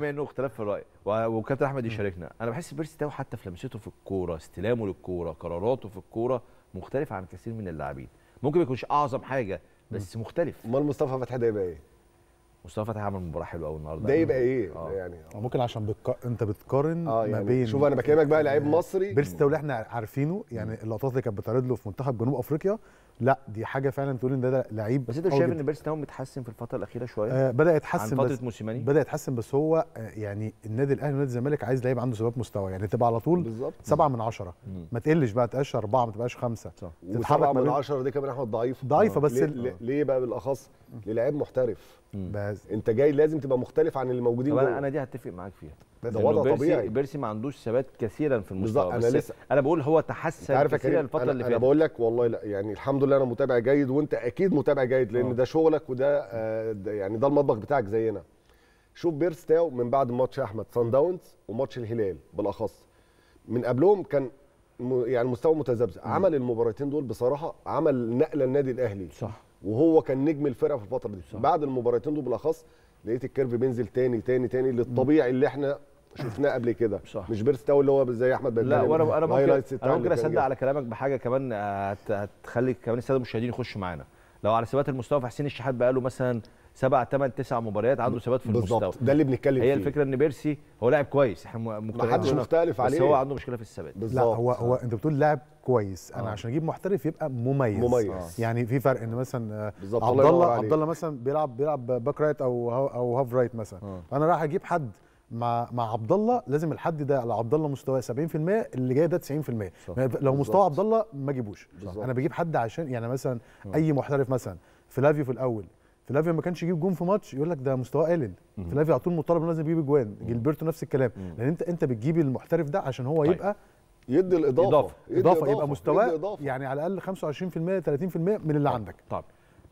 بما انه اختلاف في الراي وكابتن احمد يشاركنا انا بحس بيرسي تاو حتى في لمسته في الكوره استلامه للكوره قراراته في الكوره مختلف عن كثير من اللاعبين ممكن ما يكونش اعظم حاجه بس مختلف امال مصطفى فتحي ده يبقى ايه مصطفى فتحي عمل مباراه حلوه قوي النهارده ده يبقى ايه آه. يعني آه. ممكن عشان بتق... انت بتقارن آه يعني ما بين شوف انا بكلمك بقى لعيب آه، مصري بيرسي تاو اللي احنا عارفينه يعني اللقطات اللي كانت بتعرض له في منتخب جنوب افريقيا لا دي حاجه فعلا تقول ان ده لعيب بس انت شايف ان باريس تاون متحسن في الفتره الاخيره شويه آه بدا يتحسن عن فتره موسيماني بدا يتحسن بس هو آه، يعني النادي الاهلي ونادي الزمالك عايز لعيب عنده ثبات مستوى يعني تبقى على طول بالظبط سبعة من عشرة ما تقلش بقى تبقاش أربعة ما تبقاش خمسة صح سبعه من عشرة دي كمان احمد ضعيفة ضعيفة آه. بس ليه, ال... ليه بقى بالاخص للعيب محترف بس انت جاي لازم تبقى مختلف عن اللي موجودين انا دي هتفق معاك فيها ده وضع بيرسي طبيعي بيرسي ما عندوش ثبات كثيرا في المستوى انا لسه انا بقول هو تحسن كثيرا الفتره اللي فاتت انا بقول لك والله لا يعني الحمد لله انا متابع جيد وانت اكيد متابع جيد لان أوه. ده شغلك وده آه ده يعني ده المطبخ بتاعك زينا شوف بيرسي تاو من بعد ماتش احمد سان داونز وماتش الهلال بالاخص من قبلهم كان يعني مستوى متذبذب عمل المباراتين دول بصراحه عمل نقله النادي الاهلي صح وهو كان نجم الفرقه في الفتره دي صح. بعد المباراتين دول بالاخص لقيت الكيرف بينزل تاني تاني تاني للطبيعي اللي احنا شفناه قبل كده صح. مش بيرست تاو اللي هو زي احمد لا وانا انا ممكن انا ممكن اصدق على كلامك بحاجه كمان هتخلي كمان الساده المشاهدين يخشوا معانا لو على ثبات المستوى فحسين الشحات بقى له مثلا سبع ثمان تسع مباريات عنده ثبات في المستوى بالظبط ده اللي بنتكلم فيه هي الفكره ان بيرسي هو لاعب كويس احنا مقتنعين ما حدش مختلف عليه بس هو عنده مشكله في الثبات لا هو هو انت بتقول لاعب كويس انا آه. عشان اجيب محترف يبقى مميز مميز آه. يعني في فرق ان مثلا آه، عبد الله عبد الله مثلا بيلعب بيلعب باك رايت او او هاف رايت مثلا آه. انا رايح اجيب حد مع مع عبد الله لازم الحد ده على عبد الله مستواه 70% اللي جاي ده 90% صح. لو مستوى عبد الله ما اجيبوش انا بجيب حد عشان يعني مثلا م. اي محترف مثلا فلافيو في, في الاول فلافيو ما كانش يجيب جون في ماتش يقول لك ده مستواه قلل فلافيو على طول مطالب انه لازم يجيب اجوان جيلبرتو نفس الكلام لان انت انت بتجيب المحترف ده عشان هو طيب. يبقى يدي الاضافه اضافه, إضافة. يبقى مستواه يعني على الاقل 25% 30% من اللي طيب. عندك طيب.